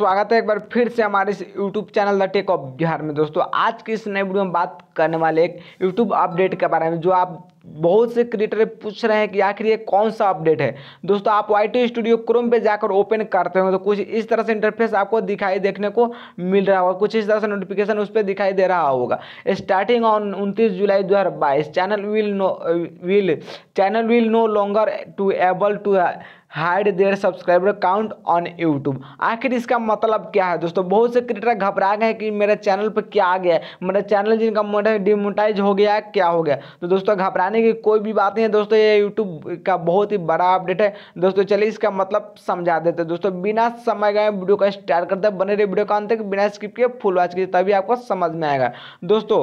स्वागत है एक बार फिर से हमारे इस YouTube channel the tech of Bihar में दोस्तों आज की इस नए वीडियो में बात करने वाले एक यूट्यूब अपडेट के बारे में जो आप बहुत से क्रिएटर पूछ रहे हैं कि आखिर ये कौन सा अपडेट है दोस्तों आप वाई टी स्टूडियो क्रोम पे जाकर ओपन करते होंगे तो कुछ इस तरह से इंटरफेस आपको दिखाई देखने को मिल रहा होगा कुछ इस तरह से नोटिफिकेशन उस पर दिखाई दे रहा होगा स्टार्टिंग ऑन उनतीस जुलाई दो channel will no will channel will no longer to able to hide their subscriber count on YouTube आखिर इसका मतलब क्या है दोस्तों बहुत से क्रिएटर घबरा गए कि मेरे चैनल पर क्या आ गया है मेरा चैनल जिनका मोटर डिमोटाइज हो गया है क्या हो गया तो दोस्तों घबराने की कोई भी बात नहीं है दोस्तों ये यूट्यूब का बहुत ही बड़ा अपडेट है दोस्तों चलिए इसका मतलब समझा देते दोस्तों बिना समय गए वीडियो का स्टार्ट करते हैं बने रहे वीडियो का अंत तक बिना स्किप किए फुल वॉच कीजिए तभी आपको समझ में आएगा दोस्तों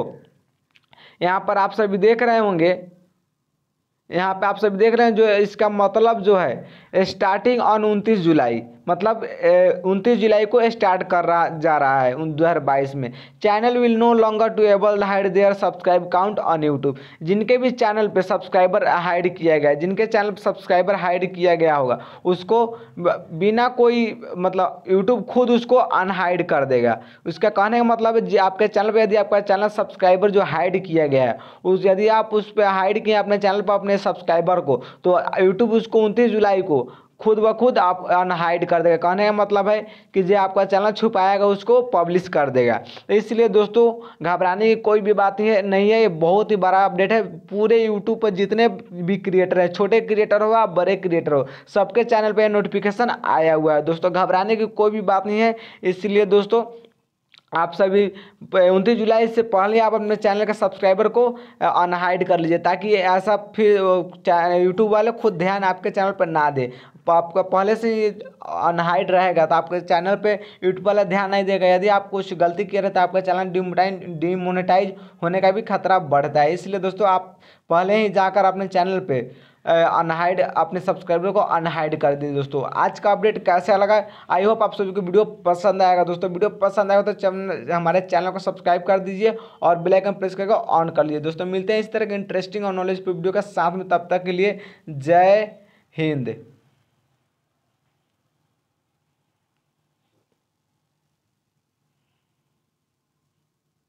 यहाँ पर आप सभी देख रहे होंगे यहाँ पे आप सब देख रहे हैं जो इसका मतलब जो है स्टार्टिंग ऑन उनतीस जुलाई मतलब उनतीस जुलाई को स्टार्ट कर रहा जा रहा है उन दो हज़ार बाईस में channel will no longer to able hide their subscribe count on YouTube जिनके भी चैनल पे सब्सक्राइबर हाइड किया गया जिनके चैनल पर सब्सक्राइबर हाइड किया गया होगा उसको बिना कोई मतलब यूट्यूब खुद उसको अनहाइड कर देगा उसका कहने का मतलब है आपके चैनल पर यदि आपका चैनल सब्सक्राइबर जो हाइड किया गया है उस यदि आप उस पर हाइड किए अपने चैनल पर अपने सब्सक्राइबर को तो यूट्यूब उसको उनतीस जुलाई को खुद ब खुद आप अनहाइड कर देगा कहने का मतलब है कि जो आपका चैनल छुपाएगा उसको पब्लिश कर देगा इसलिए दोस्तों घबराने की कोई भी बात है नहीं है ये बहुत ही बड़ा अपडेट है पूरे यूट्यूब पर जितने भी क्रिएटर हैं छोटे क्रिएटर हो आप बड़े क्रिएटर हो सबके चैनल पर नोटिफिकेशन आया हुआ है दोस्तों घबराने की कोई भी बात नहीं है इसलिए दोस्तों आप सभी उनतीस जुलाई से पहले आप अपने चैनल का सब्सक्राइबर को अनहाइड कर लीजिए ताकि ऐसा फिर यूट्यूब वाले खुद ध्यान आपके चैनल पर ना दे तो आपका पहले से ही अनहाइड रहेगा तो आपके चैनल पे यूट्यूब वाला ध्यान नहीं देगा यदि आप कुछ गलती किए रहे तो आपका चैनल डिमोटाइज डिमोनेटाइज होने का भी खतरा बढ़ता है इसलिए दोस्तों आप पहले ही जाकर अपने चैनल पर अनहाइड अपने सब्सक्राइबर को अनहाइड कर दीजिए दोस्तों आज का अपडेट कैसे लगा आई होप आप सभी को वीडियो पसंद आएगा दोस्तों वीडियो पसंद आएगा तो चैनल हमारे चैनल को सब्सक्राइब कर दीजिए और बेल आइकन प्रेस करके ऑन कर लीजिए दोस्तों मिलते हैं इस तरह के इंटरेस्टिंग और नॉलेज वीडियो के साथ में तब तक के लिए जय हिंद